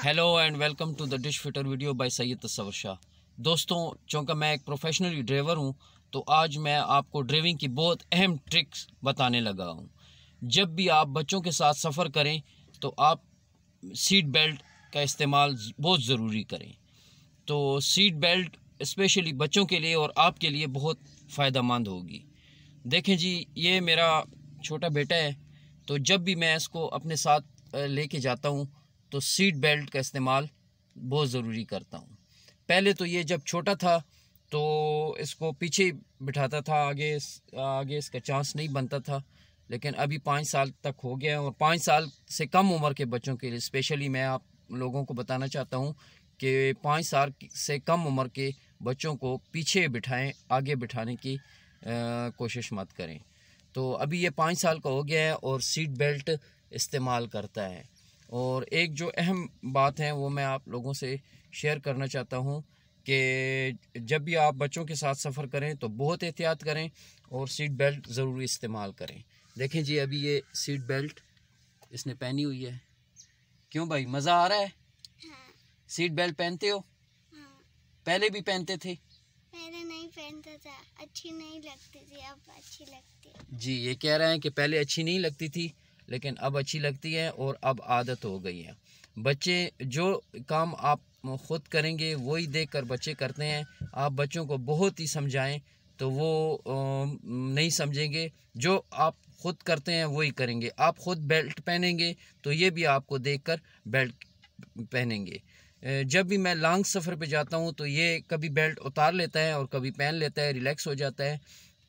Hello and welcome to the dish fitter video by Syed Taswar Shah दोस्तों चूँकि मैं एक प्रोफेशनल ड्राइवर हूँ तो आज मैं आपको ड्राइविंग की बहुत अहम ट्रिक्स बताने लगा हूँ जब भी आप बच्चों के साथ सफ़र करें तो आप सीट बेल्ट का इस्तेमाल बहुत ज़रूरी करें तो सीट बेल्ट इस्पेशली बच्चों के लिए और आपके लिए बहुत फ़ायदा मंद होगी देखें जी ये मेरा छोटा बेटा है तो जब भी मैं इसको अपने साथ लेके जाता हूँ तो सीट बेल्ट का इस्तेमाल बहुत ज़रूरी करता हूँ पहले तो ये जब छोटा था तो इसको पीछे बिठाता था आगे आगे इसका चांस नहीं बनता था लेकिन अभी पाँच साल तक हो गया और पाँच साल से कम उम्र के बच्चों के लिए स्पेशली मैं आप लोगों को बताना चाहता हूँ कि पाँच साल से कम उम्र के बच्चों को पीछे बिठाएं आगे बिठाने की आ, कोशिश मत करें तो अभी ये पाँच साल का हो गया है और सीट बेल्ट इस्तेमाल करता है और एक जो अहम बात है वो मैं आप लोगों से शेयर करना चाहता हूँ कि जब भी आप बच्चों के साथ सफ़र करें तो बहुत एहतियात करें और सीट बेल्ट ज़रूरी इस्तेमाल करें देखें जी अभी ये सीट बेल्ट इसने पहनी हुई है क्यों भाई मज़ा आ रहा है हाँ। सीट बेल्ट पहनते हो हाँ। पहले भी पहनते थे पहले नहीं पहनता था अच्छी नहीं लगती थी अब अच्छी लगती जी ये कह रहे हैं कि पहले अच्छी नहीं लगती थी लेकिन अब अच्छी लगती है और अब आदत हो गई है बच्चे जो काम आप ख़ुद करेंगे वही देख कर बच्चे करते हैं आप बच्चों को बहुत ही समझाएं तो वो नहीं समझेंगे जो आप ख़ुद करते हैं वही करेंगे आप ख़ुद बेल्ट पहनेंगे तो ये भी आपको देखकर बेल्ट पहनेंगे जब भी मैं लॉन्ग सफ़र पे जाता हूँ तो ये कभी बेल्ट उतार लेता है और कभी पहन लेता है रिलैक्स हो जाता है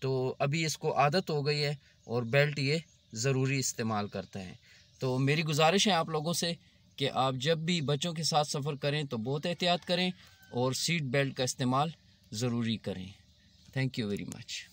तो अभी इसको आदत हो गई है और बेल्ट ये ज़रूरी इस्तेमाल करते हैं तो मेरी गुजारिश है आप लोगों से कि आप जब भी बच्चों के साथ सफ़र करें तो बहुत एहतियात करें और सीट बेल्ट का इस्तेमाल ज़रूरी करें थैंक यू वेरी मच